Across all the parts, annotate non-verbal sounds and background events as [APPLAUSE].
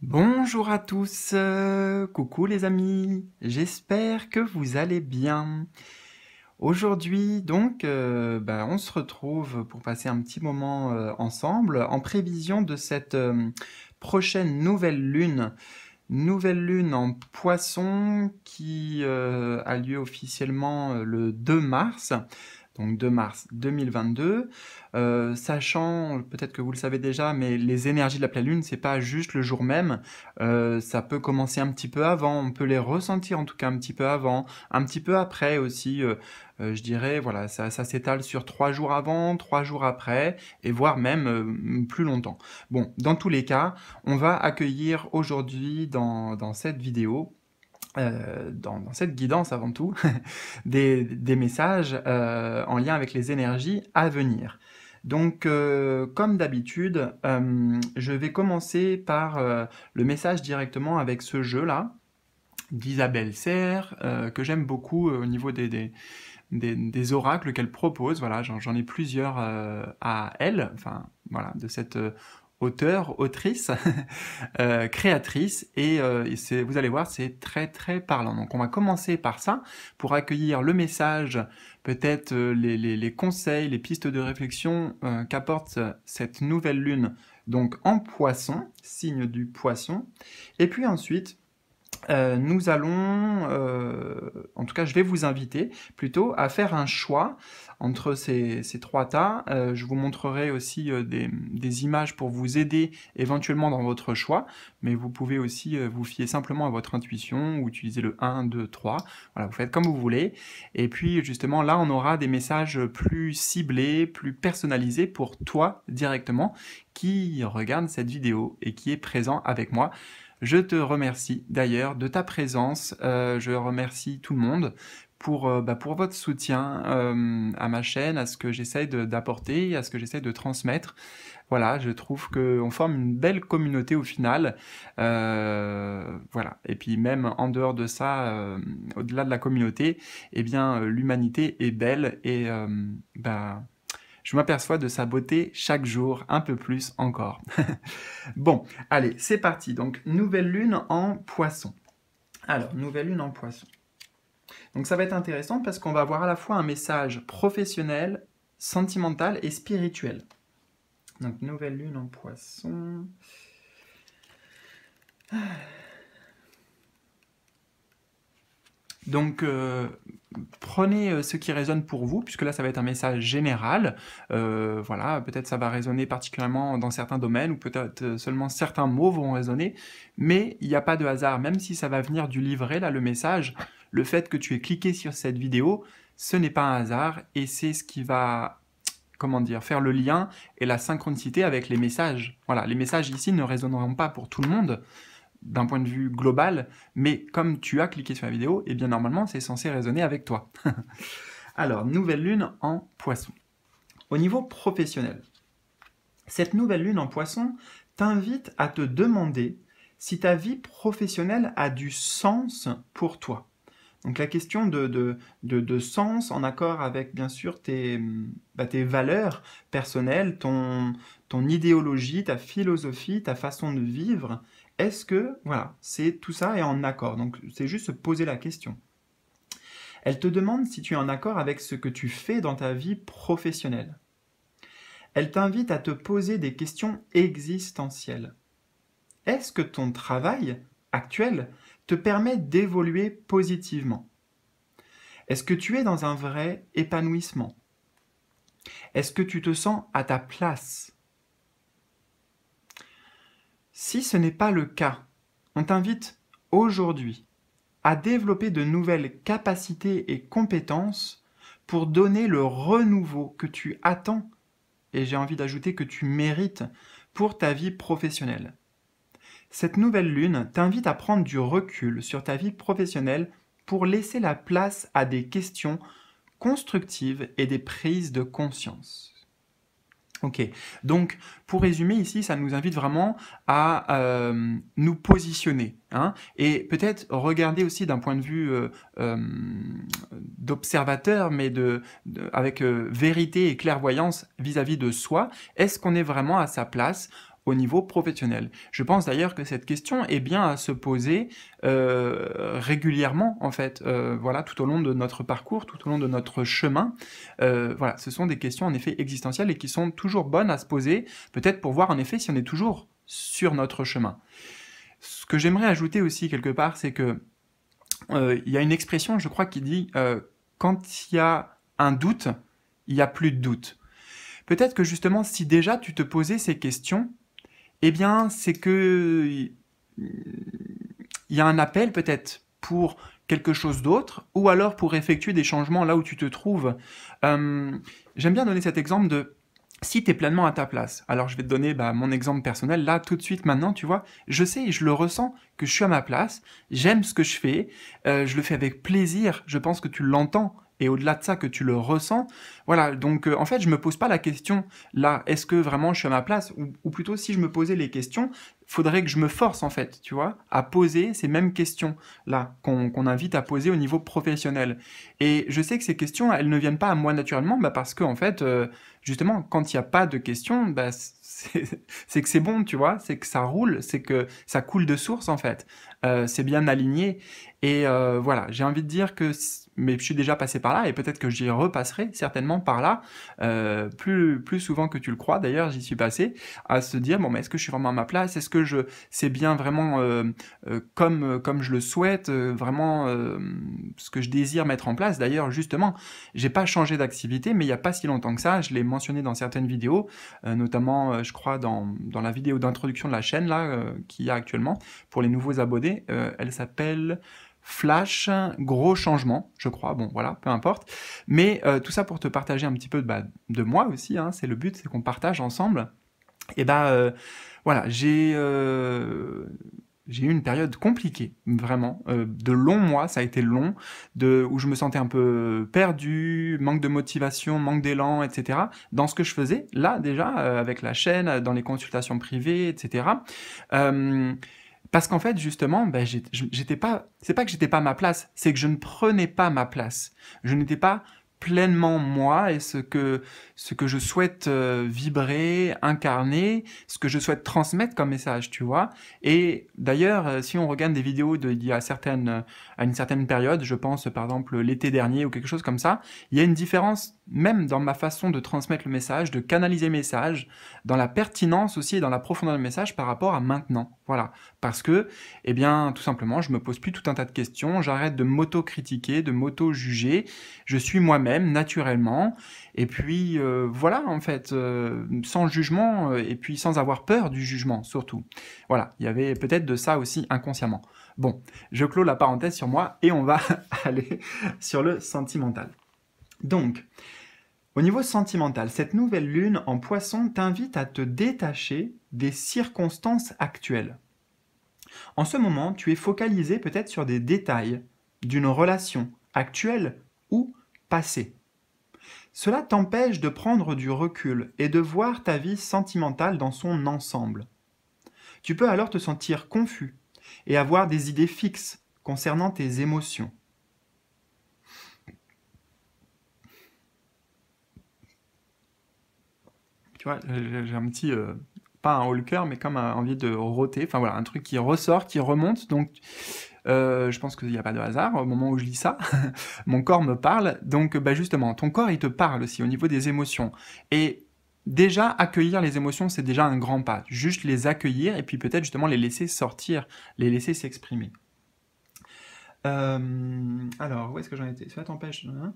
Bonjour à tous, euh, coucou les amis, j'espère que vous allez bien. Aujourd'hui donc, euh, bah, on se retrouve pour passer un petit moment euh, ensemble en prévision de cette prochaine nouvelle lune. Nouvelle lune en poisson qui a lieu officiellement le 2 mars donc 2 mars 2022. Euh, sachant, peut-être que vous le savez déjà, mais les énergies de la pleine lune, c'est pas juste le jour même. Euh, ça peut commencer un petit peu avant, on peut les ressentir en tout cas un petit peu avant, un petit peu après aussi. Euh, je dirais, voilà, ça, s'étale sur trois jours avant, trois jours après, et voire même plus longtemps. Bon, dans tous les cas, on va accueillir aujourd'hui dans cette vidéo euh, dans, cette guidance avant tout, [LAUGHS] des, messages euh, en lien avec les énergies à venir. Donc, euh, comme d'habitude, je vais commencer par le message directement avec ce jeu-là d'Isabelle Serre, que j'aime beaucoup au niveau des, des, des oracles qu'elle propose. Voilà, j'en ai plusieurs à elle, enfin, voilà, de cette auteur, autrice, [LAUGHS] euh, créatrice, et, euh, vous allez voir, c'est très très parlant. Donc on va commencer par ça pour accueillir le message, peut-être euh, les, conseils, les pistes de réflexion qu'apporte cette nouvelle lune, donc en poisson, signe du poisson, et puis ensuite euh, nous allons, euh, en tout cas je vais vous inviter plutôt à faire un choix entre ces, trois tas. Euh, je vous montrerai aussi des, des, images pour vous aider éventuellement dans votre choix, mais vous pouvez aussi vous fier simplement à votre intuition ou utiliser le 1, 2, 3. Voilà, vous faites comme vous voulez. Et puis justement là on aura des messages plus ciblés, plus personnalisés pour toi directement qui regarde cette vidéo et qui est présent avec moi. Je te remercie d'ailleurs de ta présence. Euh, je remercie tout le monde pour, euh, bah, pour votre soutien euh, à ma chaîne, à ce que j'essaie d'apporter, à ce que j'essaie de transmettre. Voilà, je trouve qu'on forme une belle communauté au final. voilà. Et puis même en dehors de ça, au-delà de la communauté, eh bien l'humanité est belle et ben je m'aperçois de sa beauté chaque jour, un peu plus encore. [LAUGHS] bon, allez, c'est parti. Donc, nouvelle lune en poisson. Alors, nouvelle lune en poisson. Donc ça va être intéressant parce qu'on va avoir à la fois un message professionnel, sentimental et spirituel. Donc nouvelle lune en poisson. Ah. Donc euh, prenez euh, ce qui résonne pour vous, puisque là ça va être un message général. Euh, voilà, peut-être ça va résonner particulièrement dans certains domaines, ou peut-être euh, seulement certains mots vont résonner, mais il n'y a pas de hasard, même si ça va venir du livret, là le message, le fait que tu aies cliqué sur cette vidéo, ce n'est pas un hasard, et c'est ce qui va comment dire, faire le lien et la synchronicité avec les messages. Voilà, les messages ici ne résonneront pas pour tout le monde, d'un point de vue global, mais comme tu as cliqué sur la vidéo, et eh bien normalement c'est censé résonner avec toi. [LAUGHS] Alors, nouvelle lune en poisson. Au niveau professionnel, cette nouvelle lune en poisson t'invite à te demander si ta vie professionnelle a du sens pour toi. Donc la question de, de, de, de sens en accord avec bien sûr tes, bah, tes valeurs personnelles, ton idéologie, ta philosophie, ta façon de vivre, est-ce que, voilà, c'est tout ça est en accord. Donc c'est juste se poser la question. Elle te demande si tu es en accord avec ce que tu fais dans ta vie professionnelle. Elle t'invite à te poser des questions existentielles. Est-ce que ton travail actuel te permet d'évoluer positivement Est-ce que tu es dans un vrai épanouissement Est-ce que tu te sens à ta place si ce n'est pas le cas, on t'invite aujourd'hui à développer de nouvelles capacités et compétences pour donner le renouveau que tu attends, et j'ai envie d'ajouter que tu mérites, pour ta vie professionnelle. Cette nouvelle lune t'invite à prendre du recul sur ta vie professionnelle pour laisser la place à des questions constructives et des prises de conscience. Ok, donc pour résumer ici, ça nous invite vraiment à euh, nous positionner hein. et peut-être regarder aussi d'un point de vue euh, euh, d'observateur, mais de, avec vérité et clairvoyance vis à -vis de soi. Est-ce qu'on est vraiment à sa place niveau professionnel. Je pense d'ailleurs que cette question est bien à se poser euh, régulièrement en fait, euh, voilà, tout au long de notre parcours, tout au long de notre chemin. Euh, voilà, ce sont des questions en effet existentielles et qui sont toujours bonnes à se poser, peut-être pour voir en effet si on est toujours sur notre chemin. Ce que j'aimerais ajouter aussi quelque part, c'est que il y a une expression, je crois, qui dit quand il y a un doute, il n'y a plus de doute. Peut-être que justement, si déjà tu te posais ces questions, eh bien, c'est que il y a un appel peut-être pour quelque chose d'autre, ou alors pour effectuer des changements là où tu te trouves. Hum, j'aime bien donner cet exemple de si tu es pleinement à ta place. Alors je vais te donner bah, mon exemple personnel, là tout de suite maintenant, tu vois, je sais et je le ressens que je suis à ma place, j'aime ce que je fais, euh, je le fais avec plaisir, je pense que tu l'entends et au-delà de ça que tu le ressens. Voilà, donc euh, en fait, je me pose pas la question là, est-ce que vraiment je suis à ma place ou, plutôt si je me posais les questions, faudrait que je me force en fait, tu vois, à poser ces mêmes questions là qu'on invite à poser au niveau professionnel. Et je sais que ces questions, elles ne viennent pas à moi naturellement, bah, parce que en fait, euh, justement, quand il n'y a pas de questions, bah, [LAUGHS] c'est que c'est bon, tu vois, c'est que ça roule, c'est que ça coule de source en fait, euh, c'est bien aligné. Et voilà, j'ai envie de dire que mais je suis déjà passé par là et peut-être que j'y repasserai certainement par là euh, plus plus souvent que tu le crois. D'ailleurs, j'y suis passé à se dire bon, mais est-ce que je suis vraiment à ma place Est-ce que je c'est bien vraiment euh, euh, comme comme je le souhaite vraiment ce que je désire mettre en place D'ailleurs, justement, j'ai pas changé d'activité, mais il n'y a pas si longtemps que ça. Je l'ai mentionné dans certaines vidéos, notamment je crois dans dans la vidéo d'introduction de la chaîne là qu'il y a actuellement pour les nouveaux abonnés. elle s'appelle Flash, gros changement, je crois, bon voilà, peu importe. Mais euh, tout ça pour te partager un petit peu bah, de moi aussi, hein. c'est le but, c'est qu'on partage ensemble. Et ben, voilà, euh, j'ai eu une période compliquée, vraiment, de longs mois, ça a été long, de, où je me sentais un peu perdu, manque de motivation, manque d'élan, etc. Dans ce que je faisais, là déjà, avec la chaîne, dans les consultations privées, etc. Parce qu'en fait, justement, ben, j'étais pas. C'est pas que j'étais pas à ma place, c'est que je ne prenais pas ma place. Je n'étais pas pleinement moi et ce que ce que je souhaite euh, vibrer, incarner, ce que je souhaite transmettre comme message, tu vois. Et d'ailleurs, euh, si on regarde des vidéos d'il y a certaines à une certaine période, je pense par exemple l'été dernier ou quelque chose comme ça, il y a une différence même dans ma façon de transmettre le message, de canaliser le message, dans la pertinence aussi et dans la profondeur du message par rapport à maintenant. Voilà. Parce que, eh bien, tout simplement, je me pose plus tout un tas de questions, j'arrête de m'auto-critiquer, de m'auto-juger, je suis moi-même, naturellement, et puis, euh, voilà, en fait, euh, sans jugement, euh, et puis sans avoir peur du jugement, surtout. Voilà. Il y avait peut-être de ça aussi inconsciemment. Bon, je clôt la parenthèse sur moi, et on va [LAUGHS] aller sur le sentimental. Donc, au niveau sentimental, cette nouvelle lune en poisson t'invite à te détacher des circonstances actuelles. En ce moment, tu es focalisé peut-être sur des détails d'une relation actuelle ou passée. Cela t'empêche de prendre du recul et de voir ta vie sentimentale dans son ensemble. Tu peux alors te sentir confus et avoir des idées fixes concernant tes émotions. Tu vois, j'ai un petit. Euh, pas un haut cœur, mais comme un, envie de roter. Enfin voilà, un truc qui ressort, qui remonte. Donc. Euh, je pense qu'il n'y a pas de hasard. Au moment où je lis ça, [LAUGHS] mon corps me parle. Donc, bah, justement, ton corps, il te parle aussi au niveau des émotions. Et déjà, accueillir les émotions, c'est déjà un grand pas. Juste les accueillir et puis peut-être justement les laisser sortir, les laisser s'exprimer. Euh, alors, où est-ce que j'en étais Ça t'empêche. Hein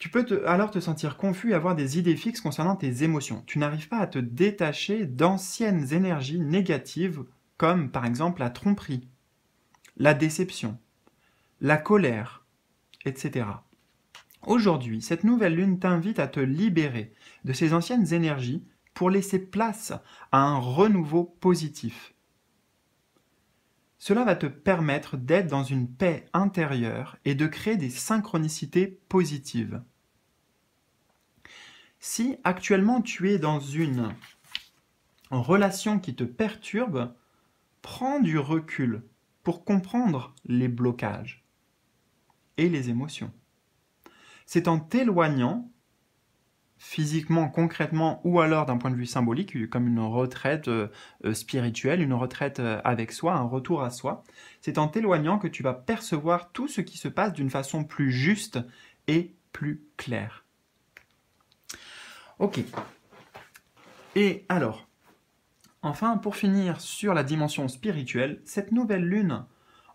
tu peux alors te sentir confus et avoir des idées fixes concernant tes émotions. Tu n'arrives pas à te détacher d'anciennes énergies négatives comme par exemple la tromperie, la déception, la colère, etc. Aujourd'hui, cette nouvelle lune t'invite à te libérer de ces anciennes énergies pour laisser place à un renouveau positif. Cela va te permettre d'être dans une paix intérieure et de créer des synchronicités positives. Si actuellement tu es dans une relation qui te perturbe, prends du recul pour comprendre les blocages et les émotions. C'est en t'éloignant physiquement, concrètement, ou alors d'un point de vue symbolique, comme une retraite euh, euh, spirituelle, une retraite euh, avec soi, un retour à soi, c'est en t'éloignant que tu vas percevoir tout ce qui se passe d'une façon plus juste et plus claire. Ok. Et alors, enfin, pour finir sur la dimension spirituelle, cette nouvelle lune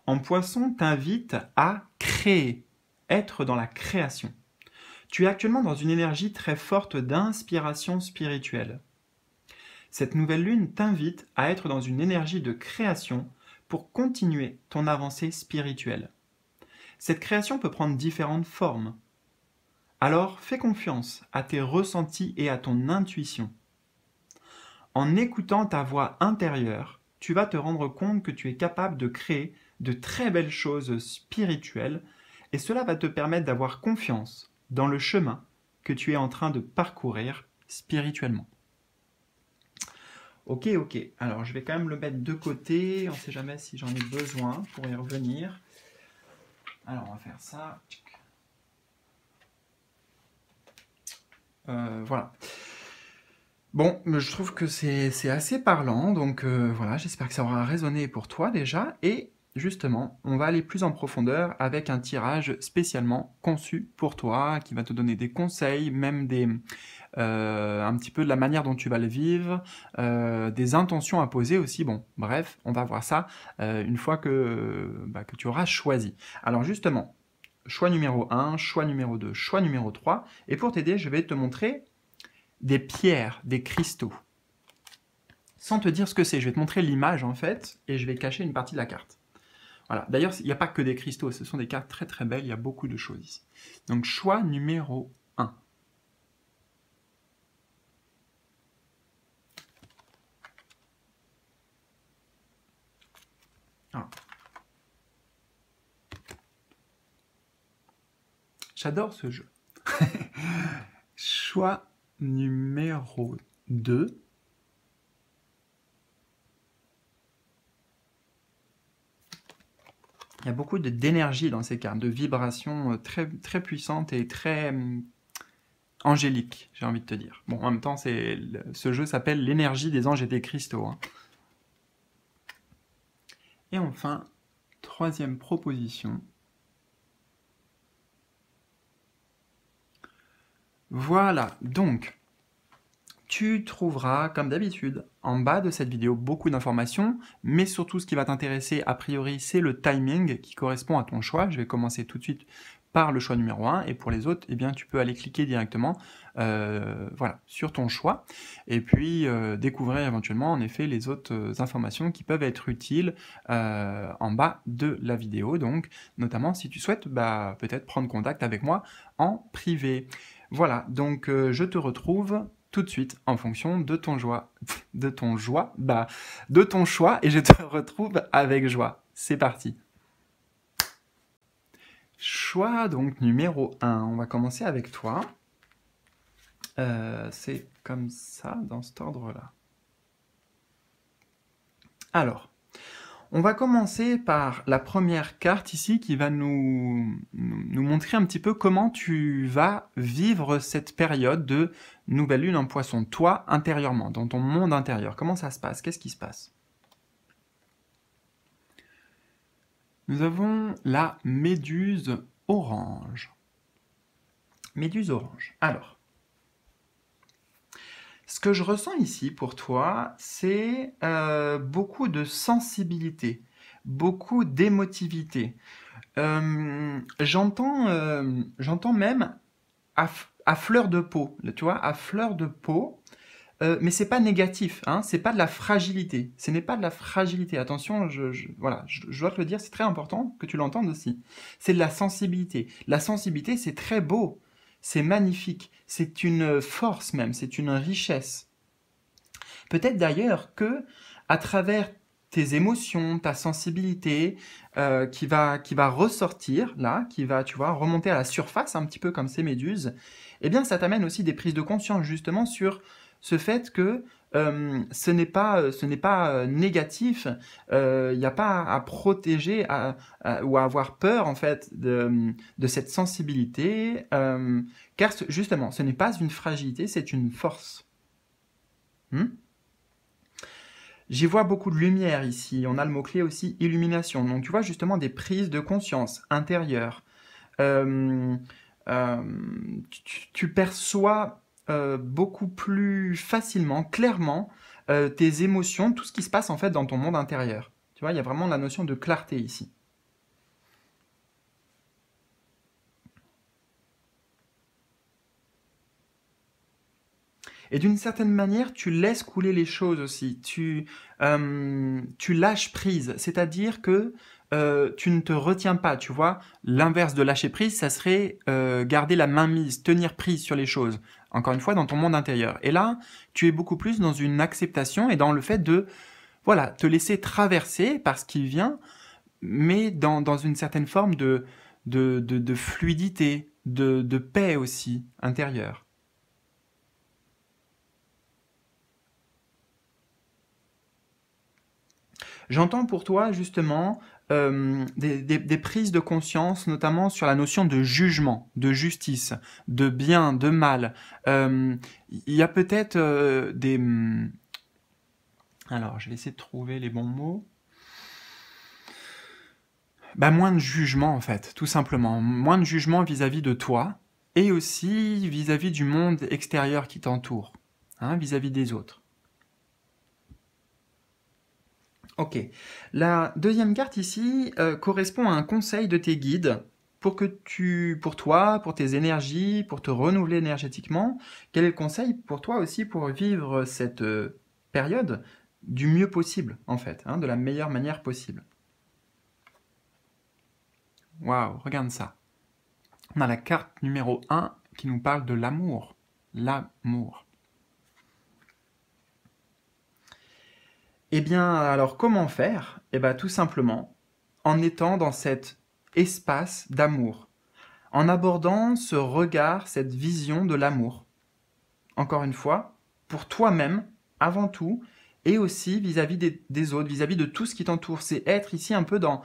en poisson t'invite à créer, être dans la création. Tu es actuellement dans une énergie très forte d'inspiration spirituelle. Cette nouvelle lune t'invite à être dans une énergie de création pour continuer ton avancée spirituelle. Cette création peut prendre différentes formes. Alors fais confiance à tes ressentis et à ton intuition. En écoutant ta voix intérieure, tu vas te rendre compte que tu es capable de créer de très belles choses spirituelles et cela va te permettre d'avoir confiance dans le chemin que tu es en train de parcourir spirituellement. Ok, ok. Alors, je vais quand même le mettre de côté. On ne sait jamais si j'en ai besoin pour y revenir. Alors, on va faire ça. Euh, voilà. Bon, je trouve que c'est assez parlant, donc euh, voilà, j'espère que ça aura résonné pour toi déjà, et justement, on va aller plus en profondeur avec un tirage spécialement conçu pour toi, qui va te donner des conseils, même des, euh, un petit peu de la manière dont tu vas le vivre, des intentions à poser aussi, bon, bref, on va voir ça une fois que, bah, que tu auras choisi. Alors justement, choix numéro 1, choix numéro 2, choix numéro 3. Et pour t'aider, je vais te montrer des pierres, des cristaux. Sans te dire ce que c'est, je vais te montrer l'image en fait, et je vais cacher une partie de la carte. Voilà. D'ailleurs, il n'y a pas que des cristaux, ce sont des cartes très très belles, il y a beaucoup de choses ici. Donc choix numéro 1. J'adore ce jeu. [LAUGHS] Choix numéro 2. Il y a beaucoup d'énergie dans ces cartes, de vibrations euh, très, très puissantes et très hum, angéliques, j'ai envie de te dire. Bon, en même temps, ce jeu s'appelle l'énergie des anges et des cristaux. Hein. Et enfin, troisième proposition, Voilà, donc, tu trouveras, comme d'habitude, en bas de cette vidéo beaucoup d'informations, mais surtout ce qui va t'intéresser a priori, c'est le timing qui correspond à ton choix. Je vais commencer tout de suite par le choix numéro 1, et pour les autres, eh bien, tu peux aller cliquer directement euh, voilà, sur ton choix, et puis euh, découvrir éventuellement, en effet, les autres euh, informations qui peuvent être utiles en bas de la vidéo, donc notamment si tu souhaites bah, peut-être prendre contact avec moi en privé. Voilà, donc euh, je te retrouve tout de suite en fonction de ton joie, [LAUGHS] de ton joie, bah, de ton choix, et je te [LAUGHS] retrouve avec joie. C'est parti. Choix donc numéro 1, on va commencer avec toi. Euh, c'est comme ça, dans cet ordre-là. Alors, on va commencer par la première carte ici qui va nous, nous montrer un petit peu comment tu vas vivre cette période de nouvelle lune en poisson, toi intérieurement, dans ton monde intérieur. Comment ça se passe Qu'est-ce qui se passe Nous avons la méduse orange. Méduse orange. Alors, ce que je ressens ici pour toi, c'est euh, beaucoup de sensibilité, beaucoup d'émotivité. Euh, j'entends, euh, j'entends même à, fleur de peau, tu vois, à fleur de peau. mais c'est pas négatif, hein, c'est pas de la fragilité. Ce n'est pas de la fragilité. Attention, je, voilà, je, je, dois te le dire, c'est très important que tu l'entendes aussi. C'est de la sensibilité. La sensibilité, c'est très beau c'est magnifique, c'est une force même, c'est une richesse. Peut-être d'ailleurs que, à travers tes émotions, ta sensibilité euh, qui, va, qui va ressortir là, qui va, tu vois, remonter à la surface un petit peu comme ces méduses, eh bien ça t'amène aussi des prises de conscience justement sur ce fait que euh, ce n'est pas, euh, ce n'est pas euh, négatif. Il n'y a pas à protéger ou à avoir peur en fait de, cette sensibilité, car justement, ce n'est pas une fragilité, c'est une force. Hmm? J'y vois beaucoup de lumière ici. On a le mot-clé aussi illumination. Donc tu vois justement des prises de conscience intérieures. tu, perçois euh, beaucoup plus facilement, clairement, euh, tes émotions, tout ce qui se passe en fait dans ton monde intérieur. Tu vois, il y a vraiment la notion de clarté ici. Et d'une certaine manière, tu laisses couler les choses aussi. Tu, euh, tu lâches prise. C'est-à-dire que tu ne te retiens pas. Tu vois, l'inverse de lâcher prise, ça serait garder la main mise, tenir prise sur les choses encore une fois, dans ton monde intérieur. Et là, tu es beaucoup plus dans une acceptation et dans le fait de, voilà, te laisser traverser par ce qui vient, mais dans, une certaine forme de, de, fluidité, de paix aussi intérieure. J'entends pour toi justement euh, des, prises de conscience, notamment sur la notion de jugement, de justice, de bien, de mal. Euh, il y a peut-être euh, des... Hmm, alors, je vais essayer de trouver les bons mots. Bah, moins de jugement, en fait, tout simplement. Moins de jugement vis-à-vis de toi et aussi vis-à-vis du monde extérieur qui t'entoure, vis à -vis des autres. Ok. La deuxième carte ici euh, correspond à un conseil de tes guides pour que tu, pour toi, pour tes énergies, pour te renouveler énergétiquement. Quel est le conseil pour toi aussi pour vivre cette euh, période du mieux possible en fait, hein, de la meilleure manière possible. Waouh, regarde ça. On a la carte numéro 1 qui nous parle de l'amour. L'amour. Eh bien, alors comment faire Eh bien, tout simplement en étant dans cet espace d'amour, en abordant ce regard, cette vision de l'amour. Encore une fois, pour toi-même, avant tout, et aussi vis-à-vis des, autres, vis-à-vis de tout ce qui t'entoure. C'est être ici un peu dans,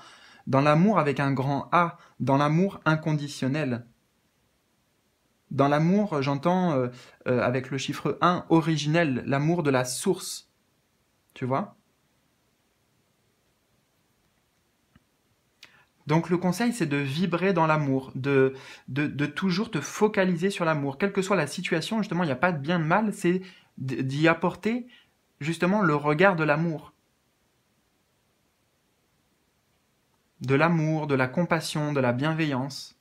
dans l'amour avec un grand A, dans l'amour inconditionnel. Dans l'amour, j'entends euh, euh, avec le chiffre 1, originel, l'amour de la source, tu vois Donc le conseil, c'est de vibrer dans l'amour, de, de, toujours te focaliser sur l'amour. Quelle que soit la situation, justement, il n'y a pas de bien de mal, c'est d'y apporter justement le regard de l'amour. De l'amour, de la compassion, de la bienveillance.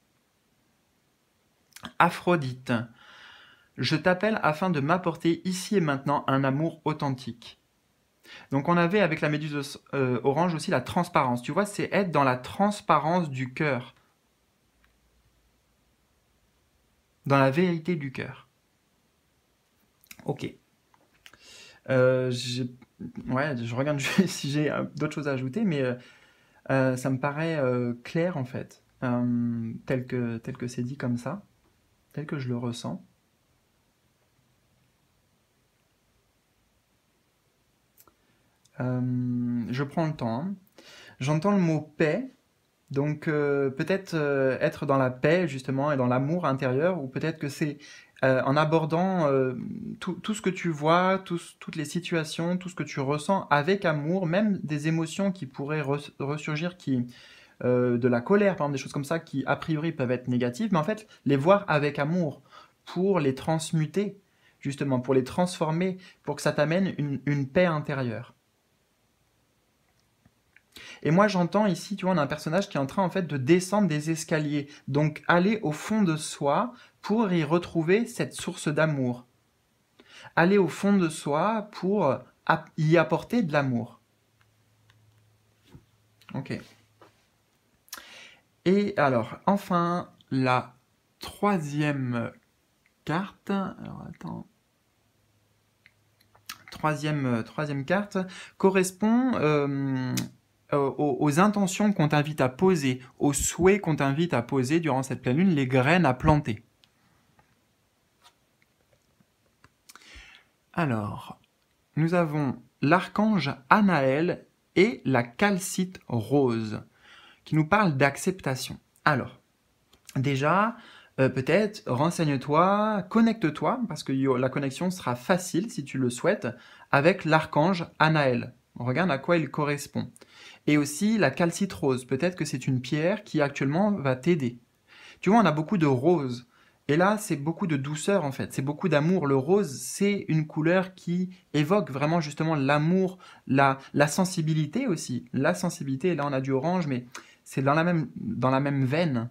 Aphrodite, je t'appelle afin de m'apporter ici et maintenant un amour authentique. Donc on avait avec la méduse euh, orange aussi la transparence. Tu vois, c'est être dans la transparence du cœur. Dans la vérité du cœur. Ok. Euh, ouais, je regarde [LAUGHS] si j'ai euh, d'autres choses à ajouter, mais ça me paraît clair en fait, tel que, tel que c'est dit comme ça, tel que je le ressens. Euh, je prends le temps. Hein. J'entends le mot paix. Donc euh, peut-être euh, être dans la paix justement et dans l'amour intérieur, ou peut-être que c'est en abordant tout, ce que tu vois, toutes les situations, tout ce que tu ressens avec amour, même des émotions qui pourraient ressurgir, qui, de la colère, par exemple, des choses comme ça qui a priori peuvent être négatives, mais en fait les voir avec amour pour les transmuter, justement, pour les transformer, pour que ça t'amène une paix intérieure. Et moi, j'entends ici, tu vois, on a un personnage qui est en train, en fait, de descendre des escaliers. Donc, aller au fond de soi pour y retrouver cette source d'amour. Aller au fond de soi pour euh, y apporter de l'amour. Ok. Et alors, enfin, la troisième carte. Alors, attends. Troisième, euh, troisième carte correspond euh, euh, aux, intentions qu'on t'invite à poser, aux souhaits qu'on t'invite à poser durant cette pleine lune, les graines à planter. Alors, nous avons l'archange Anaël et la calcite rose qui nous parlent d'acceptation. Alors, déjà, euh, peut-être renseigne-toi, connecte-toi, parce que la connexion sera facile si tu le souhaites, avec l'archange Anaël. On regarde à quoi il correspond. Et aussi la calcite rose, peut-être que c'est une pierre qui actuellement va t'aider. Tu vois, on a beaucoup de rose. Et là, c'est beaucoup de douceur en fait, c'est beaucoup d'amour. Le rose, c'est une couleur qui évoque vraiment justement l'amour, la, sensibilité aussi. La sensibilité, là on a du orange, mais c'est dans la même veine.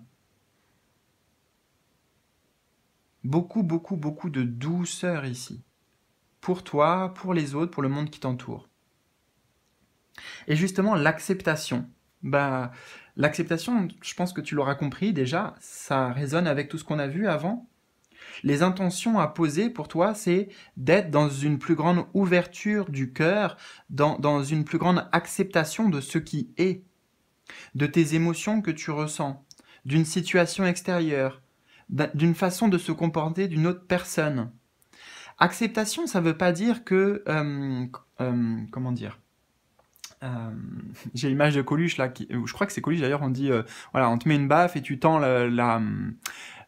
Beaucoup, beaucoup, beaucoup de douceur ici. Pour toi, pour les autres, pour le monde qui t'entoure. Et justement, l'acceptation. Bah, l'acceptation, je pense que tu l'auras compris déjà, ça résonne avec tout ce qu'on a vu avant. Les intentions à poser pour toi, c'est d'être dans une plus grande ouverture du cœur, dans, une plus grande acceptation de ce qui est, de tes émotions que tu ressens, d'une situation extérieure, d'une façon de se comporter d'une autre personne. Acceptation, ça ne veut pas dire que... Euh, euh, comment dire euh, [LAUGHS] j'ai l'image de Coluche là, euh, je crois que c'est Coluche d'ailleurs, on dit euh, voilà, on te met une baffe et tu tends la,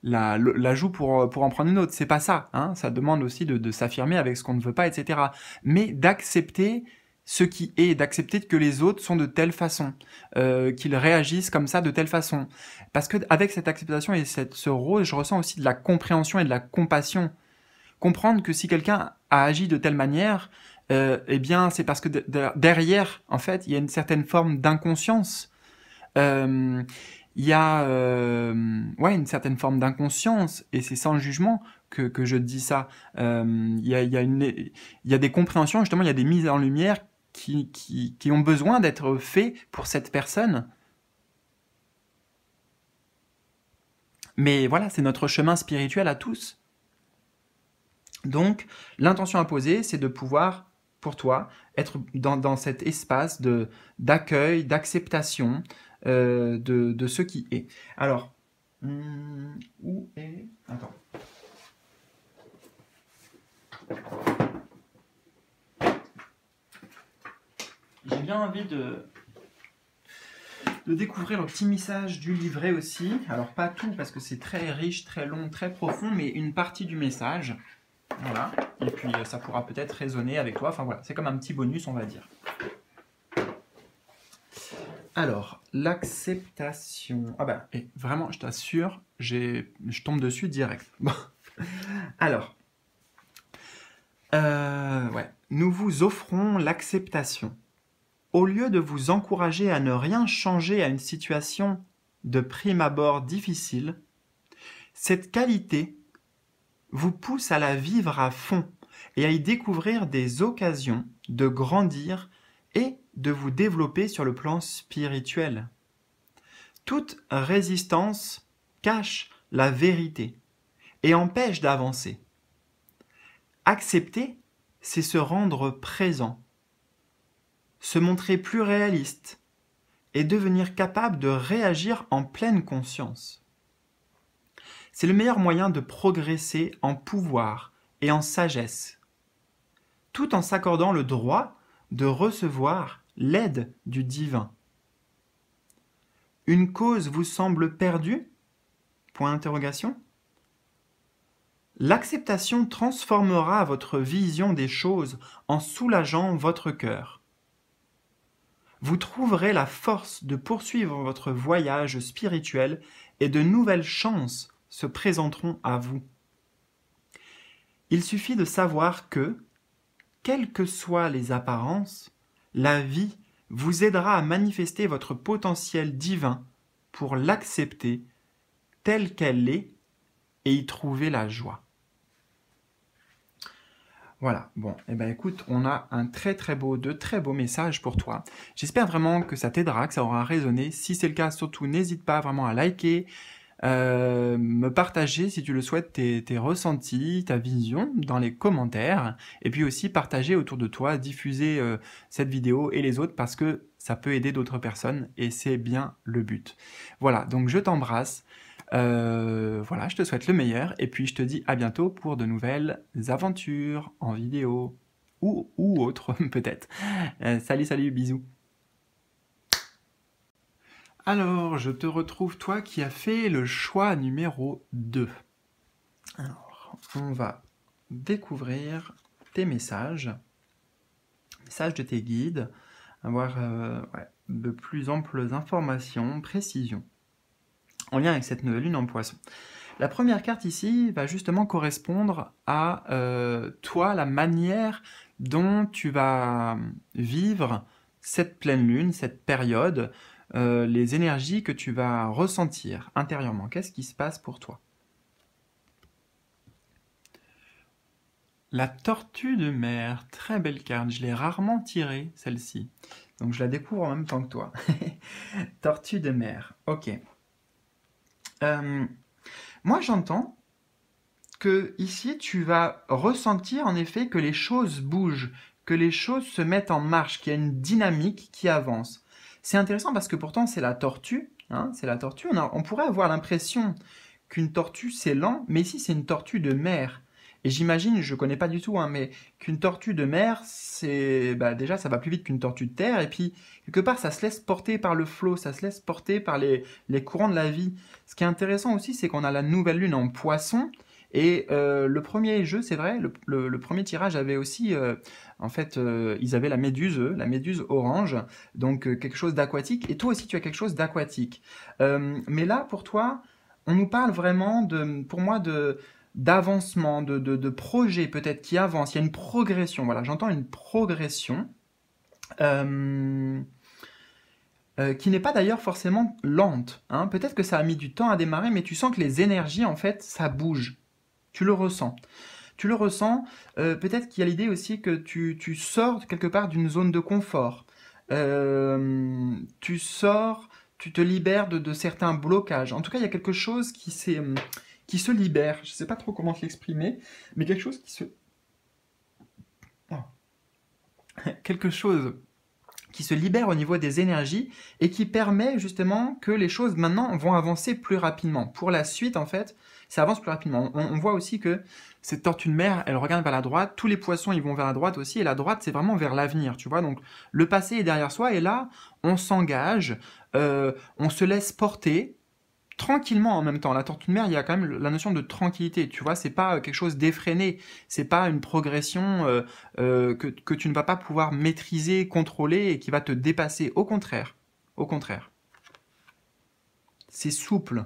la, joue pour, pour en prendre une autre. C'est pas ça, hein, ça demande aussi de, s'affirmer avec ce qu'on ne veut pas, etc. Mais d'accepter ce qui est, d'accepter que les autres sont de telle façon, qu'ils réagissent comme ça de telle façon. Parce que avec cette acceptation et cette, ce rôle, je ressens aussi de la compréhension et de la compassion. Comprendre que si quelqu'un a agi de telle manière, euh, eh bien, c'est parce que derrière, en fait, il y a une certaine forme d'inconscience. Euh, il y a euh, ouais, une certaine forme d'inconscience, et c'est sans jugement que, je dis ça. Il y, a, des compréhensions, justement, il y a des mises en lumière qui, qui ont besoin d'être faites pour cette personne. Mais voilà, c'est notre chemin spirituel à tous. Donc, l'intention à poser, c'est de pouvoir pour toi, être dans, cet espace de d'accueil, d'acceptation euh, de, ce qui est. Alors, hmm, où est... Attends. J'ai bien envie de, de découvrir le petit message du livret aussi. Alors pas tout parce que c'est très riche, très long, très profond, mais une partie du message. Et puis euh, ça pourra peut-être résonner avec toi. Enfin voilà, c'est comme un petit bonus, on va dire. Alors, l'acceptation. Ah ben vraiment, je t'assure, je tombe dessus direct. [LAUGHS] Alors, euh, nous vous offrons l'acceptation. Au lieu de vous encourager à ne rien changer à une situation de prime abord difficile, cette qualité vous pousse à la vivre à fond et à y découvrir des occasions de grandir et de vous développer sur le plan spirituel. Toute résistance cache la vérité et empêche d'avancer. Accepter, c'est se rendre présent, se montrer plus réaliste et devenir capable de réagir en pleine conscience. C'est le meilleur moyen de progresser en pouvoir et en sagesse, tout en s'accordant le droit de recevoir l'aide du divin. Une cause vous semble perdue L'acceptation transformera votre vision des choses en soulageant votre cœur. Vous trouverez la force de poursuivre votre voyage spirituel et de nouvelles chances se présenteront à vous. Il suffit de savoir que, quelles que soient les apparences, la vie vous aidera à manifester votre potentiel divin pour l'accepter telle qu'elle est et y trouver la joie. Voilà, bon, et eh ben écoute, on a un très très beau, de très beaux messages pour toi. J'espère vraiment que ça t'aidera, que ça aura résonné. Si c'est le cas, surtout n'hésite pas vraiment à liker, euh, me partager, si tu le souhaites, tes, ressentis, ta vision dans les commentaires, et puis aussi partager autour de toi, diffuser euh, cette vidéo et les autres parce que ça peut aider d'autres personnes et c'est bien le but. Voilà, donc je t'embrasse. Euh, voilà, je te souhaite le meilleur et puis je te dis à bientôt pour de nouvelles aventures en vidéo ou, ou autre [LAUGHS] peut-être. salut, salut, bisous. Alors, je te retrouve, toi qui as fait le choix numéro 2. Alors, on va découvrir tes messages, messages de tes guides, avoir euh, de plus amples informations, précisions, en lien avec cette nouvelle lune en poisson. La première carte ici va justement correspondre à euh, toi, la manière dont tu vas vivre cette pleine lune, cette période, euh, les énergies que tu vas ressentir intérieurement. Qu'est-ce qui se passe pour toi La tortue de mer, très belle carte. Je l'ai rarement tirée, celle-ci. Donc je la découvre en même temps que toi. [LAUGHS] tortue de mer, ok. Euh, moi j'entends que ici tu vas ressentir en effet que les choses bougent, que les choses se mettent en marche, qu'il y a une dynamique qui avance. C'est intéressant parce que pourtant c'est la tortue, hein, c'est la tortue. On, pourrait avoir l'impression qu'une tortue c'est lent, mais ici c'est une tortue de mer. Et j'imagine, je connais pas du tout, hein, mais qu'une tortue de mer, c'est bah, déjà ça va plus vite qu'une tortue de terre, et puis quelque part ça se laisse porter par le flot, ça se laisse porter par les, les courants de la vie. Ce qui est intéressant aussi, c'est qu'on a la nouvelle lune en poisson, et euh, le premier jeu, c'est vrai, le, premier tirage avait aussi, euh, en fait, euh, ils avaient la méduse, la méduse orange, donc quelque chose d'aquatique. Et toi aussi, tu as quelque chose d'aquatique. mais là, pour toi, on nous parle vraiment, de, pour moi, de d'avancement, de, de, de projet peut-être qui avance. Il y a une progression, voilà, j'entends une progression. qui n'est pas d'ailleurs forcément lente. Hein. Peut-être que ça a mis du temps à démarrer, mais tu sens que les énergies, en fait, ça bouge. Tu le ressens. Tu le ressens. Euh, peut-être qu'il y a l'idée aussi que tu, sors quelque part d'une zone de confort. Euh, tu sors, tu te libères de, de, certains blocages. En tout cas, il y a quelque chose qui, hum, qui se libère. Je ne sais pas trop comment l'exprimer, mais quelque chose qui se... Ah. [LAUGHS] quelque chose qui se libère au niveau des énergies et qui permet justement que les choses maintenant vont avancer plus rapidement. Pour la suite, en fait, ça avance plus rapidement. On, voit aussi que cette tortue de mer, elle regarde vers la droite, tous les poissons, ils vont vers la droite aussi, et la droite, c'est vraiment vers l'avenir, tu vois. Donc, le passé est derrière soi, et là, on s'engage, euh, on se laisse porter, tranquillement en même temps. La tortue de mer, il y a quand même la notion de tranquillité, tu vois, c'est pas euh, quelque chose d'effréné, c'est pas une progression euh, euh, que, tu ne vas pas pouvoir maîtriser, contrôler et qui va te dépasser. Au contraire, au contraire. C'est souple.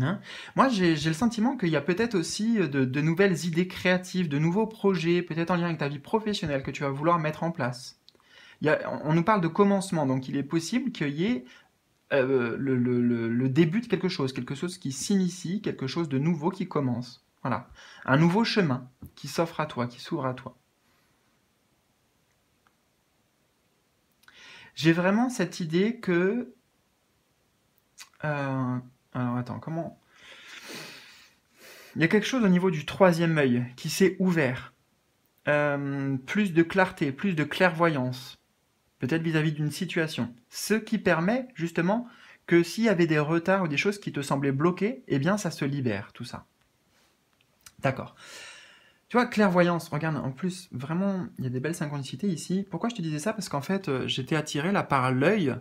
Hein Moi, j'ai le sentiment qu'il y a peut-être aussi de, nouvelles idées créatives, de nouveaux projets, peut-être en lien avec ta vie professionnelle que tu vas vouloir mettre en place. on nous parle de commencement, donc il est possible qu'il y ait euh, le, début de quelque chose, quelque chose qui s'initie, quelque chose de nouveau qui commence. Voilà. Un nouveau chemin qui s'offre à toi, qui s'ouvre à toi. J'ai vraiment cette idée que... Euh, alors attends, comment... Il y a quelque chose au niveau du troisième œil qui s'est ouvert. Euh, plus de clarté, plus de clairvoyance peut-être vis-à-vis d'une situation. Ce qui permet justement que s'il y avait des retards ou des choses qui te semblaient bloquées, eh bien ça se libère, tout ça. D'accord. Tu vois, clairvoyance, regarde, en plus, vraiment, il y a des belles synchronicités ici. Pourquoi je te disais ça Parce qu'en fait, euh, j'étais attiré là par l'œil.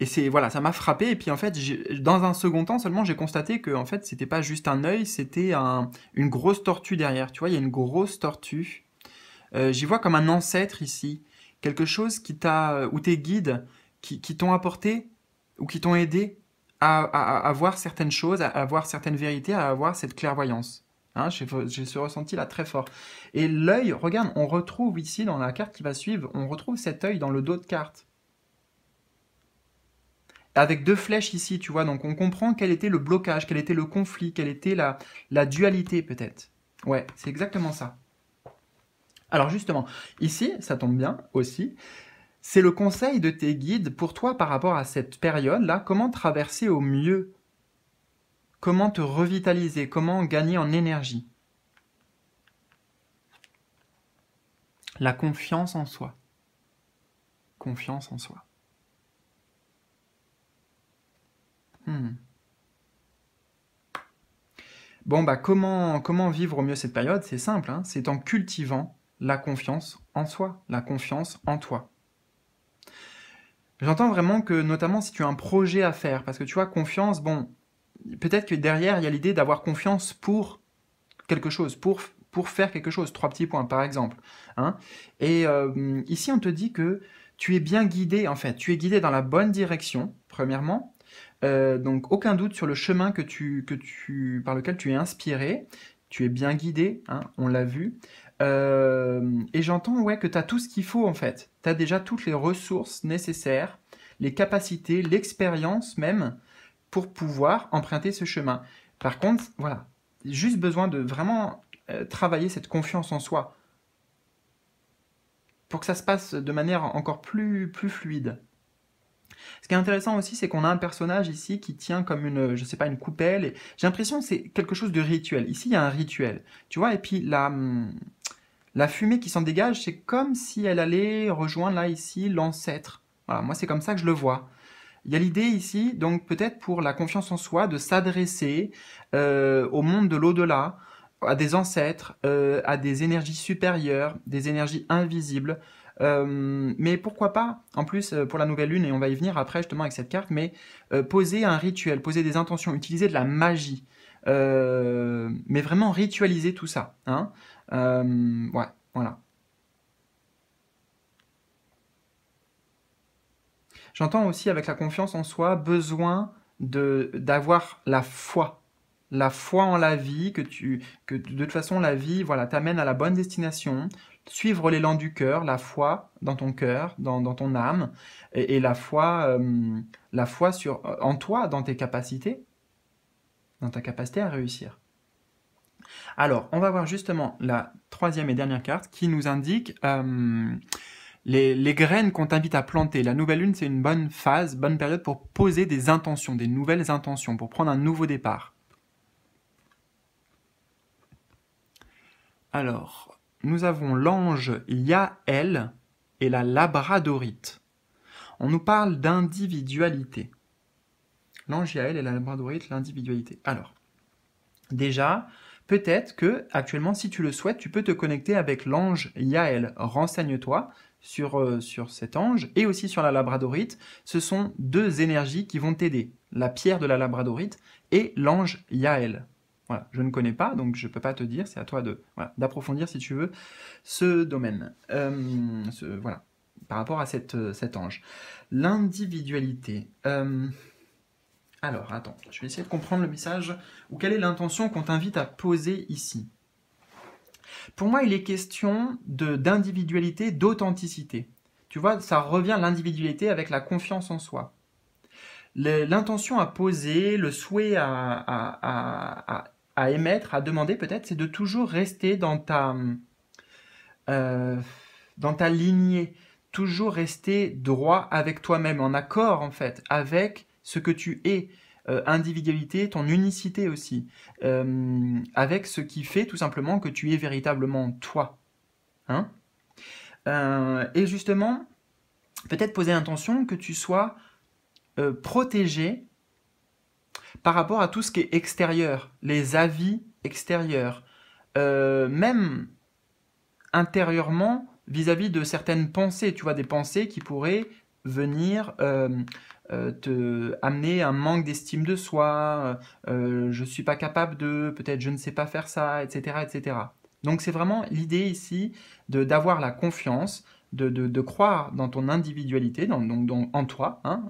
Et c'est, voilà, ça m'a frappé. Et puis en fait, dans un second temps seulement, j'ai constaté que, en fait, c'était pas juste un œil, c'était une grosse tortue derrière. Tu vois, il y a une grosse tortue. Euh, j'y vois comme un ancêtre ici quelque chose qui t'a, euh, ou tes guides qui, t'ont apporté ou qui t'ont aidé à, à, voir certaines choses, à, avoir voir certaines vérités, à avoir cette clairvoyance. Hein, J'ai ce ressenti là très fort. Et l'œil, regarde, on retrouve ici dans la carte qui va suivre, on retrouve cet œil dans le dos de carte. Avec deux flèches ici, tu vois, donc on comprend quel était le blocage, quel était le conflit, quelle était la, la dualité peut-être. Ouais, c'est exactement ça. Alors justement, ici, ça tombe bien aussi, c'est le conseil de tes guides pour toi par rapport à cette période-là, comment traverser au mieux, comment te revitaliser, comment gagner en énergie. La confiance en soi. Confiance en soi. Hmm. Bon, bah comment, comment vivre au mieux cette période C'est simple, hein. c'est en cultivant la confiance en soi, la confiance en toi. J'entends vraiment que, notamment si tu as un projet à faire, parce que tu as confiance, bon, peut-être que derrière, il y a l'idée d'avoir confiance pour quelque chose, pour, pour faire quelque chose, trois petits points par exemple. Hein. Et euh, ici, on te dit que tu es bien guidé, en fait, tu es guidé dans la bonne direction, premièrement. Euh, donc aucun doute sur le chemin que tu, que tu, par lequel tu es inspiré, tu es bien guidé, hein, on l'a vu. Euh, et j'entends ouais, que tu as tout ce qu'il faut en fait. Tu as déjà toutes les ressources nécessaires, les capacités, l'expérience même pour pouvoir emprunter ce chemin. Par contre, voilà, juste besoin de vraiment euh, travailler cette confiance en soi pour que ça se passe de manière encore plus, plus fluide. Ce qui est intéressant aussi, c'est qu'on a un personnage ici qui tient comme une, je sais pas, une coupelle. Et j'ai l'impression que c'est quelque chose de rituel. Ici, il y a un rituel, tu vois. Et puis la, fumée qui s'en dégage, c'est comme si elle allait rejoindre là ici l'ancêtre. moi c'est comme ça que je le vois. Il y a l'idée ici, donc peut-être pour la confiance en soi, de s'adresser euh, au monde de l'au-delà, à des ancêtres, euh, à des énergies supérieures, des énergies invisibles, euh, mais pourquoi pas, en plus euh, pour la nouvelle lune, et on va y venir après justement avec cette carte, mais euh, poser un rituel, poser des intentions, utiliser de la magie, mais vraiment ritualiser tout ça. Hein. ouais, voilà. J'entends aussi avec la confiance en soi besoin d'avoir la foi la foi en la vie, que tu que de toute façon la vie voilà t'amène à la bonne destination, suivre l'élan du cœur, la foi dans ton cœur, dans, ton âme, et, la foi, euh, la foi sur, en toi, dans tes capacités, dans ta capacité à réussir. Alors, on va voir justement la troisième et dernière carte qui nous indique euh, les, les, graines qu'on t'invite à planter. La nouvelle lune, c'est une bonne phase, bonne période pour poser des intentions, des nouvelles intentions, pour prendre un nouveau départ. Alors, nous avons l'ange Yael et la labradorite. On nous parle d'individualité. L'ange Yael et la labradorite, l'individualité. Alors, déjà, peut-être que actuellement, si tu le souhaites, tu peux te connecter avec l'ange Yael. Renseigne-toi euh, sur, cet ange et aussi sur la labradorite. Ce sont deux énergies qui vont t'aider, la pierre de la labradorite et l'ange Yael je ne connais pas, donc je ne peux pas te dire, c'est à toi de d'approfondir si tu veux ce domaine. Euh, voilà, par rapport à cette, euh, cet ange. L'individualité. Euh, alors, attends, je vais essayer de comprendre le message, ou quelle est l'intention qu'on t'invite à poser ici. Pour moi, il est question d'individualité, d'authenticité. Tu vois, ça revient l'individualité avec la confiance en soi l'intention à poser, le souhait à, à, à émettre, à demander peut-être, c'est de toujours rester dans ta, euh, dans ta lignée, toujours rester droit avec toi-même, en accord en fait, avec ce que tu es, euh, individualité, ton unicité aussi, euh, avec ce qui fait tout simplement que tu es véritablement toi. Hein. et justement, peut-être poser l'intention que tu sois protégé par rapport à tout ce qui est extérieur, les avis extérieurs, euh, même intérieurement vis-à-vis de certaines pensées, tu vois, des pensées qui pourraient venir euh, euh, te amener un manque d'estime de soi, je ne suis pas capable de, peut-être je ne sais pas faire ça, etc. etc. Donc c'est vraiment l'idée ici d'avoir la confiance, de, croire dans ton individualité, donc en toi, hein,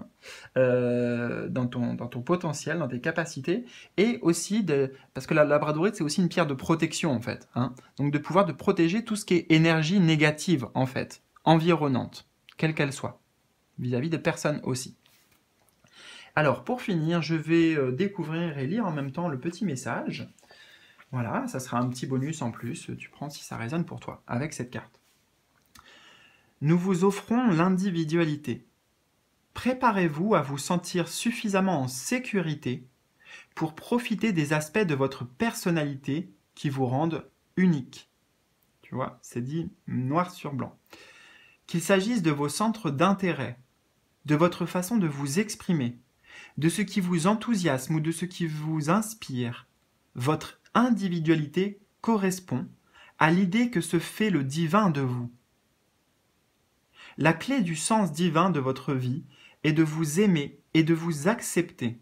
euh, dans, ton, potentiel, dans tes capacités, et aussi de, parce que la labradorite c'est aussi une pierre de protection en fait, hein. donc de pouvoir de protéger tout ce qui est énergie négative en fait, environnante, quelle qu'elle soit, vis à -vis des personnes aussi. Alors pour finir, je vais euh, découvrir et lire en même temps le petit message. Voilà, ça sera un petit bonus en plus, tu prends si ça résonne pour toi, avec cette carte nous vous offrons l'individualité. Préparez-vous à vous sentir suffisamment en sécurité pour profiter des aspects de votre personnalité qui vous rendent unique. Tu vois, c'est dit noir sur blanc. Qu'il s'agisse de vos centres d'intérêt, de votre façon de vous exprimer, de ce qui vous enthousiasme ou de ce qui vous inspire, votre individualité correspond à l'idée que se fait le divin de vous la clé du sens divin de votre vie est de vous aimer et de vous accepter,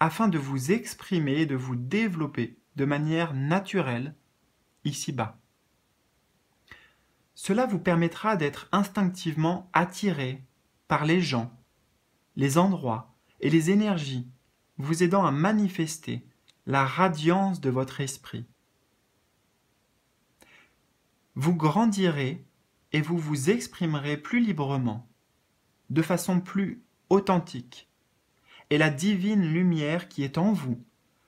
afin de vous exprimer et de vous développer de manière naturelle ici-bas. Cela vous permettra d'être instinctivement attiré par les gens, les endroits et les énergies, vous aidant à manifester la radiance de votre esprit. Vous grandirez et vous vous exprimerez plus librement, de façon plus authentique. Et la divine lumière qui est en vous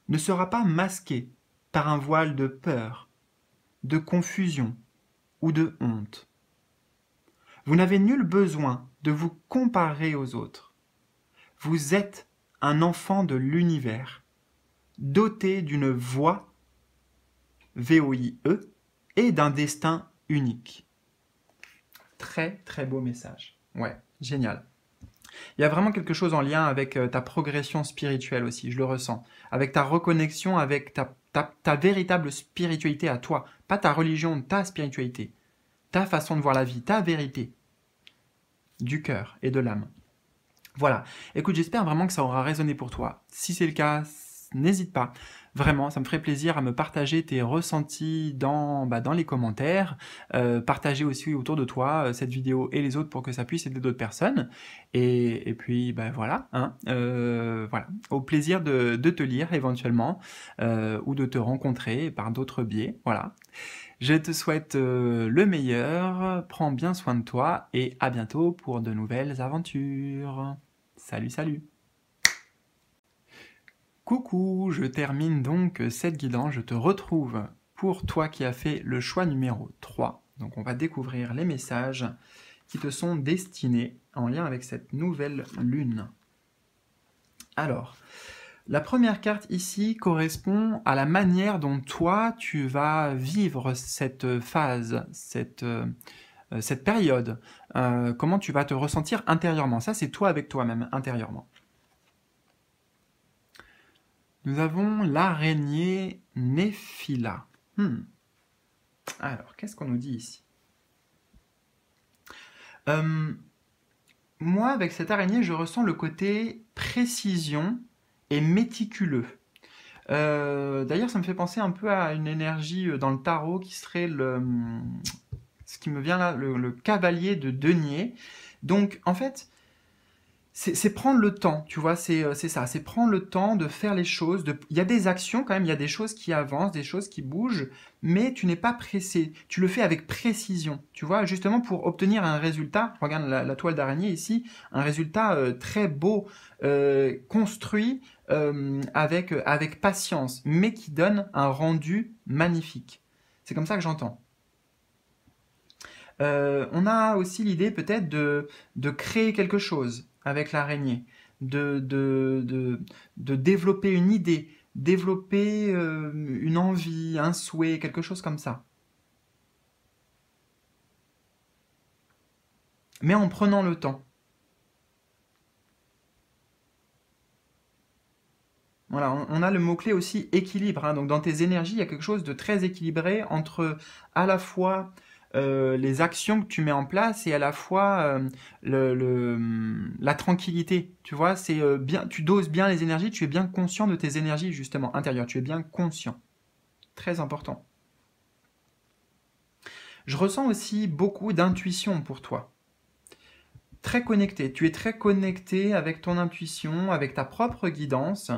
ne sera pas masquée par un voile de peur, de confusion ou de honte. Vous n'avez nul besoin de vous comparer aux autres. Vous êtes un enfant de l'univers, doté d'une voix, VOIE, et d'un destin unique. Très, très beau message. Ouais, génial. Il y a vraiment quelque chose en lien avec euh, ta progression spirituelle aussi, je le ressens. Avec ta reconnexion avec ta, véritable spiritualité à toi. Pas ta religion, ta spiritualité. Ta façon de voir la vie, ta vérité. Du cœur et de l'âme. Voilà. Écoute, j'espère vraiment que ça aura résonné pour toi. Si c'est le cas, n'hésite pas. Vraiment, ça me ferait plaisir à me partager tes ressentis dans, bah, dans les commentaires, Partagez euh, partager aussi autour de toi euh, cette vidéo et les autres pour que ça puisse aider d'autres personnes. Et, puis bah, voilà, hein, euh, voilà, au plaisir de, de te lire éventuellement ou de te rencontrer par d'autres biais. Voilà. Je te souhaite le meilleur, prends bien soin de toi et à bientôt pour de nouvelles aventures. Salut, salut Coucou, je termine donc cette guidance, je te retrouve pour toi qui as fait le choix numéro 3. Donc on va découvrir les messages qui te sont destinés en lien avec cette nouvelle lune. Alors, la première carte ici correspond à la manière dont toi tu vas vivre cette phase, cette, euh, période, euh, comment tu vas te ressentir intérieurement. Ça c'est toi avec toi-même intérieurement. Nous avons l'araignée Néphila. Hmm. Alors, qu'est-ce qu'on nous dit ici euh, Moi, avec cette araignée, je ressens le côté précision et méticuleux. Euh, d'ailleurs, ça me fait penser un peu à une énergie euh, dans le tarot qui serait le, hmm, ce qui me vient là, le cavalier de denier. Donc, en fait, c'est prendre le temps, tu vois, euh, c'est ça, c'est prendre le temps de faire les choses. Il y a des actions quand même, il y a des choses qui avancent, des choses qui bougent, mais tu n'es pas pressé. Tu le fais avec précision, tu vois, justement pour obtenir un résultat. Regarde la, toile d'araignée ici, un résultat euh, très beau, euh, construit avec, avec patience, mais qui donne un rendu magnifique. C'est comme ça que j'entends. on a aussi l'idée peut-être de, créer quelque chose avec l'araignée, de, de, développer une idée, développer euh, une envie, un souhait, quelque chose comme ça. Mais en prenant le temps. Voilà, on a le mot-clé aussi équilibre. Hein. Donc dans tes énergies, il y a quelque chose de très équilibré entre à la fois euh, les actions que tu mets en place et à la fois euh, hum, la tranquillité. Tu vois, c'est euh, bien, tu doses bien les énergies, tu es bien conscient de tes énergies justement intérieures. Tu es bien conscient. Très important. Je ressens aussi beaucoup d'intuition pour toi. Très connecté. Tu es très connecté avec ton intuition, avec ta propre guidance.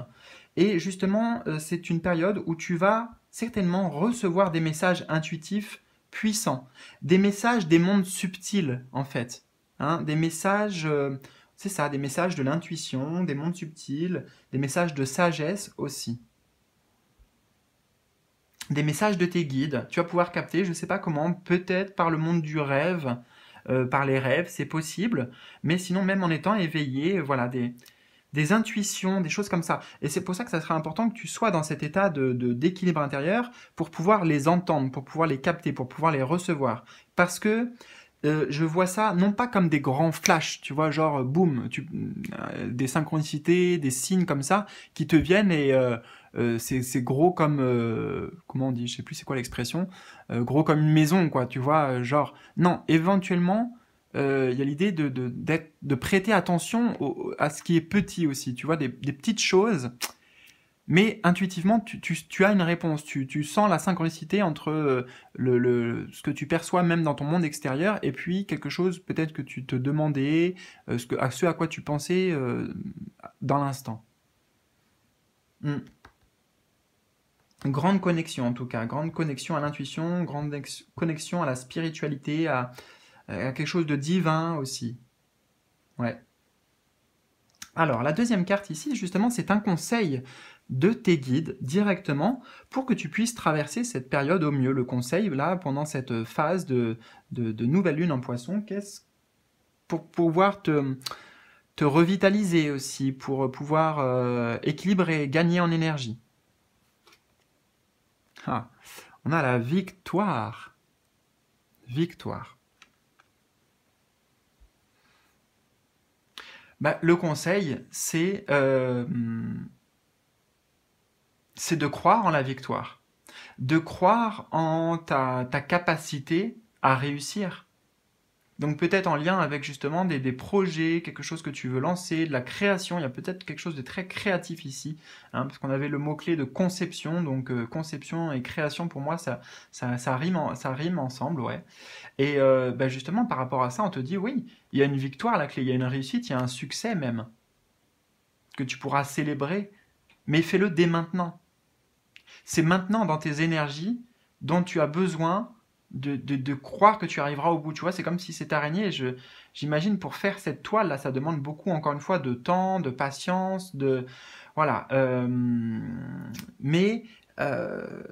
Et justement, c'est une période où tu vas certainement recevoir des messages intuitifs puissants, des messages des mondes subtils en fait, hein, des messages, euh, c'est ça, des messages de l'intuition, des mondes subtils, des messages de sagesse aussi. Des messages de tes guides, tu vas pouvoir capter, je ne sais pas comment, peut-être par le monde du rêve, euh, par les rêves, c'est possible, mais sinon même en étant éveillé, voilà, des, des intuitions, des choses comme ça. Et c'est pour ça que ça sera important que tu sois dans cet état de d'équilibre intérieur pour pouvoir les entendre, pour pouvoir les capter, pour pouvoir les recevoir. Parce que euh, je vois ça non pas comme des grands flashs, tu vois, genre boum, euh, des synchronicités, des signes comme ça qui te viennent et euh, c'est gros comme comment on dit, je sais plus c'est quoi l'expression, gros comme une maison quoi, tu vois, genre non, éventuellement euh, il y a l'idée de, de, de prêter attention à ce qui est petit aussi, tu vois, des, petites choses. Mais intuitivement, tu, tu, as une réponse, tu, tu, sens la synchronicité entre euh, le, le, ce que tu perçois même dans ton monde extérieur et puis quelque chose peut-être que tu te demandais, euh, ce, que, à ce à quoi tu pensais dans l'instant. Hmm. Grande connexion en tout cas, grande connexion à l'intuition, grande connexion à la spiritualité, à, euh, a quelque chose de divin aussi. Ouais. Alors, la deuxième carte ici, justement, c'est un conseil de tes guides directement pour que tu puisses traverser cette période au mieux. Le conseil, là, pendant cette phase de, nouvelle lune en poisson, qu'est-ce pour pouvoir te, te revitaliser aussi, pour pouvoir euh, équilibrer et gagner en énergie. Ah, on a la victoire. Victoire. Bah, le conseil, euh, c'est de croire en la victoire, de croire en ta capacité à réussir. Donc peut-être en lien avec justement des, projets, quelque chose que tu veux lancer, de la création, il y a peut-être quelque chose de très créatif ici, hein, parce qu'on avait le mot-clé de conception, donc euh, conception et création pour moi ça, ça, rime, ça rime ensemble, ouais. Et euh, bah, justement par rapport à ça, on te dit oui, il y a une victoire la clé, il y a une réussite, il y a un succès même, que tu pourras célébrer, mais fais-le dès maintenant. C'est maintenant dans tes énergies dont tu as besoin de, croire que tu arriveras au bout. Tu vois, c'est comme si cette araignée, je, j'imagine, pour faire cette toile, là, ça demande beaucoup, encore une fois, de temps, de patience, de. Voilà. Euh, mais euh,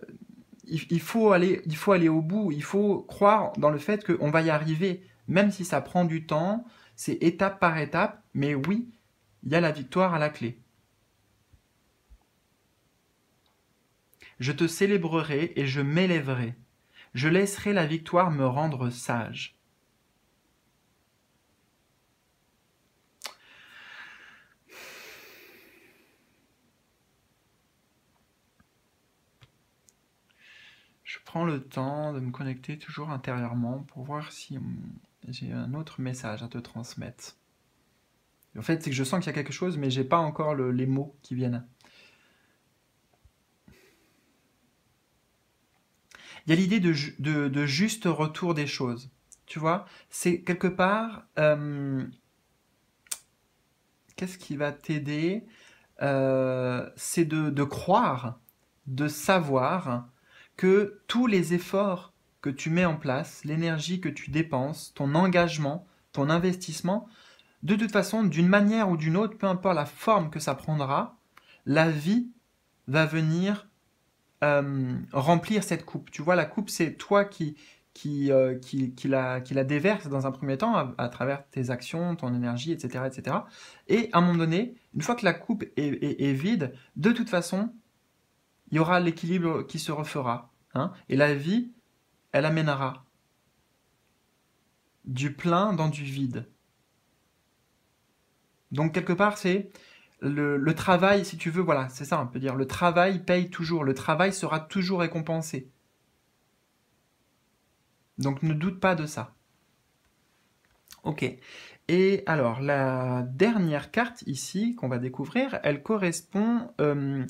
il, faut aller, il faut aller au bout, il faut croire dans le fait qu'on va y arriver, même si ça prend du temps, c'est étape par étape, mais oui, il y a la victoire à la clé. Je te célébrerai et je m'élèverai je laisserai la victoire me rendre sage. Je prends le temps de me connecter toujours intérieurement pour voir si j'ai un autre message à te transmettre. En fait, c'est que je sens qu'il y a quelque chose, mais j'ai pas encore les mots qui viennent. il y a l'idée de, juste retour des choses. Tu vois, c'est quelque part, euh, qu'est-ce qui va t'aider euh, C'est de, croire, de savoir que tous les efforts que tu mets en place, l'énergie que tu dépenses, ton engagement, ton investissement, de toute façon, d'une manière ou d'une autre, peu importe la forme que ça prendra, la vie va venir euh, remplir cette coupe. Tu vois, la coupe, c'est toi qui, qui, euh, qui, qui, la, qui la déverse dans un premier temps à, travers tes actions, ton énergie, etc., etc. Et à un moment donné, une fois que la coupe est, vide, de toute façon, il y aura l'équilibre qui se refera. Hein. et la vie, elle amènera du plein dans du vide. Donc quelque part, c'est le, travail, si tu veux, voilà, c'est ça, on peut dire, le travail paye toujours, le travail sera toujours récompensé. Donc ne doute pas de ça. Ok. Et alors, la dernière carte ici qu'on va découvrir, elle correspond euh,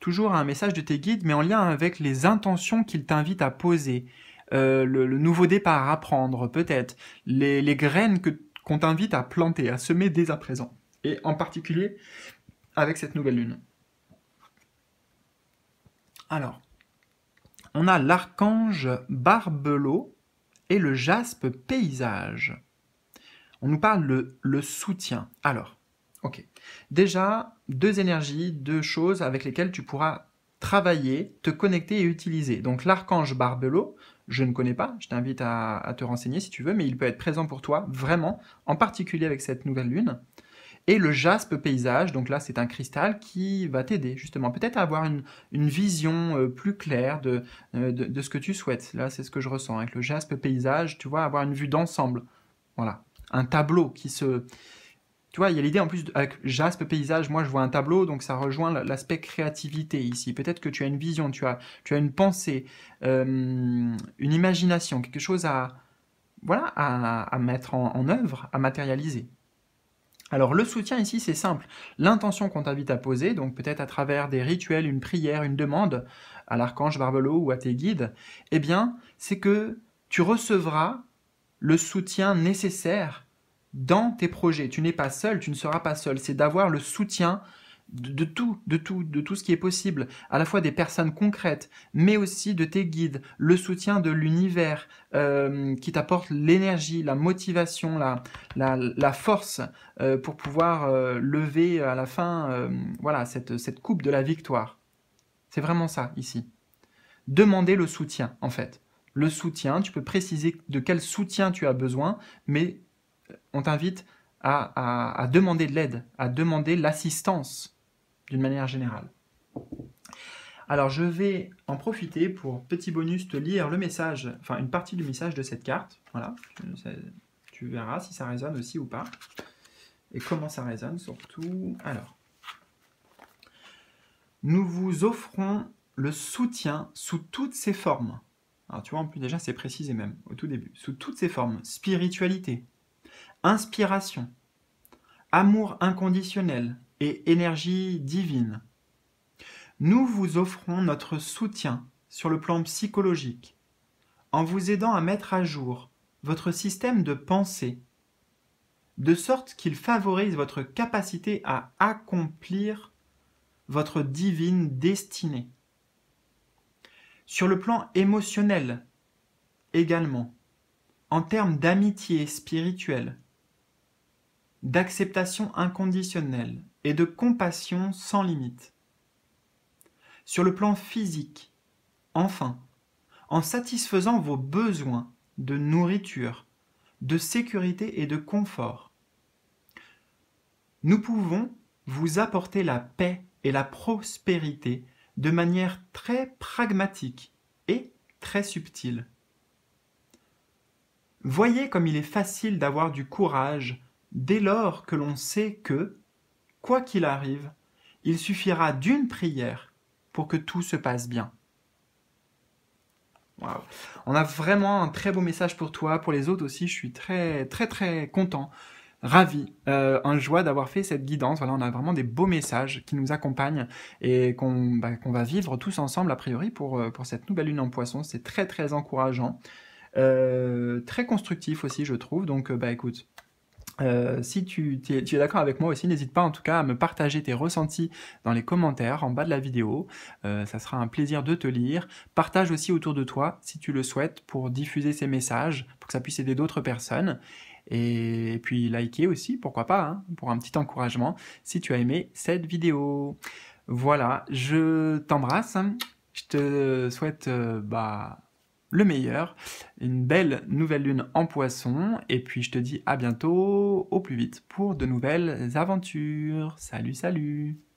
toujours à un message de tes guides, mais en lien avec les intentions qu'ils t'invitent à poser. Euh, le, nouveau départ à prendre, peut-être. Les, graines qu'on t'invite à planter, à semer dès à présent et en particulier avec cette nouvelle lune. Alors, on a l'archange barbelot et le jaspe paysage. On nous parle le, soutien. Alors, ok. Déjà, deux énergies, deux choses avec lesquelles tu pourras travailler, te connecter et utiliser. Donc l'archange barbelot, je ne connais pas, je t'invite à, te renseigner si tu veux, mais il peut être présent pour toi vraiment, en particulier avec cette nouvelle lune. Et le jaspe paysage, donc là c'est un cristal qui va t'aider justement peut-être à avoir une, vision euh, plus claire euh, de, de, ce que tu souhaites. Là c'est ce que je ressens avec le jaspe paysage, tu vois, avoir une vue d'ensemble. Voilà, un tableau qui se... Tu vois, il y a l'idée en plus, avec jaspe paysage, moi je vois un tableau, donc ça rejoint l'aspect créativité ici. Peut-être que tu as une vision, tu as, tu as une pensée, euh, une imagination, quelque chose à, voilà, à, mettre en, en œuvre, à matérialiser. Alors le soutien ici c'est simple, l'intention qu'on t'invite à poser, donc peut-être à travers des rituels, une prière, une demande à l'archange Barbelo ou à tes guides, eh bien c'est que tu recevras le soutien nécessaire dans tes projets. Tu n'es pas seul, tu ne seras pas seul, c'est d'avoir le soutien de, tout, de tout, de tout ce qui est possible, à la fois des personnes concrètes, mais aussi de tes guides, le soutien de l'univers euh, qui t'apporte l'énergie, la motivation, la, force euh, pour pouvoir euh, lever à la fin voilà, cette, coupe de la victoire. C'est vraiment ça ici. Demander le soutien, en fait. Le soutien, tu peux préciser de quel soutien tu as besoin, mais on t'invite à demander de l'aide, à demander l'assistance d'une manière générale. Alors je vais en profiter pour, petit bonus, te lire le message, enfin une partie du message de cette carte. Voilà, tu verras si ça résonne aussi ou pas. Et comment ça résonne surtout. Alors, nous vous offrons le soutien sous toutes ses formes. Alors tu vois, en plus déjà c'est précisé même au tout début. Sous toutes ses formes, spiritualité, inspiration, amour inconditionnel, et énergie divine. Nous vous offrons notre soutien sur le plan psychologique, en vous aidant à mettre à jour votre système de pensée, de sorte qu'il favorise votre capacité à accomplir votre divine destinée. Sur le plan émotionnel également, en termes d'amitié spirituelle, d'acceptation inconditionnelle et de compassion sans limite. Sur le plan physique, enfin, en satisfaisant vos besoins de nourriture, de sécurité et de confort, nous pouvons vous apporter la paix et la prospérité de manière très pragmatique et très subtile. Voyez comme il est facile d'avoir du courage dès lors que l'on sait que quoi qu'il arrive, il suffira d'une prière pour que tout se passe bien. On a vraiment un très beau message pour toi, pour les autres aussi. Je suis très très très content, ravi, en euh, joie d'avoir fait cette guidance. Voilà, on a vraiment des beaux messages qui nous accompagnent et qu'on bah, va vivre tous ensemble a priori pour, euh, pour cette nouvelle lune en poisson. C'est très très encourageant, euh, très constructif aussi je trouve. Donc bah écoute, euh, si tu, es, d'accord avec moi aussi, n'hésite pas en tout cas à me partager tes ressentis dans les commentaires en bas de la vidéo. Euh, ça sera un plaisir de te lire. Partage aussi autour de toi si tu le souhaites pour diffuser ces messages, pour que ça puisse aider d'autres personnes. Et, puis liker aussi, pourquoi pas, hein, pour un petit encouragement si tu as aimé cette vidéo. Voilà, je t'embrasse. Hein. Je te souhaite euh, bah, le meilleur, une belle nouvelle lune en poisson, et puis je te dis à bientôt, au plus vite, pour de nouvelles aventures. Salut, salut